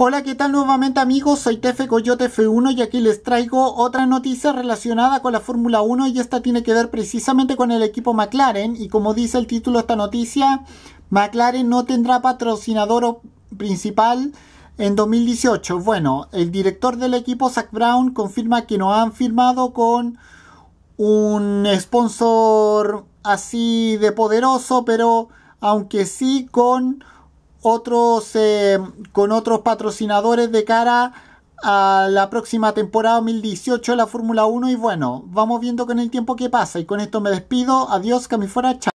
Hola, ¿qué tal nuevamente amigos? Soy Tefe Coyote F1 y aquí les traigo otra noticia relacionada con la Fórmula 1 y esta tiene que ver precisamente con el equipo McLaren y como dice el título de esta noticia, McLaren no tendrá patrocinador principal en 2018. Bueno, el director del equipo, Zach Brown, confirma que no han firmado con un sponsor así de poderoso, pero aunque sí con otros, eh, con otros patrocinadores de cara a la próxima temporada 2018 de la Fórmula 1 y bueno, vamos viendo con el tiempo qué pasa y con esto me despido, adiós, que me fuera, chao.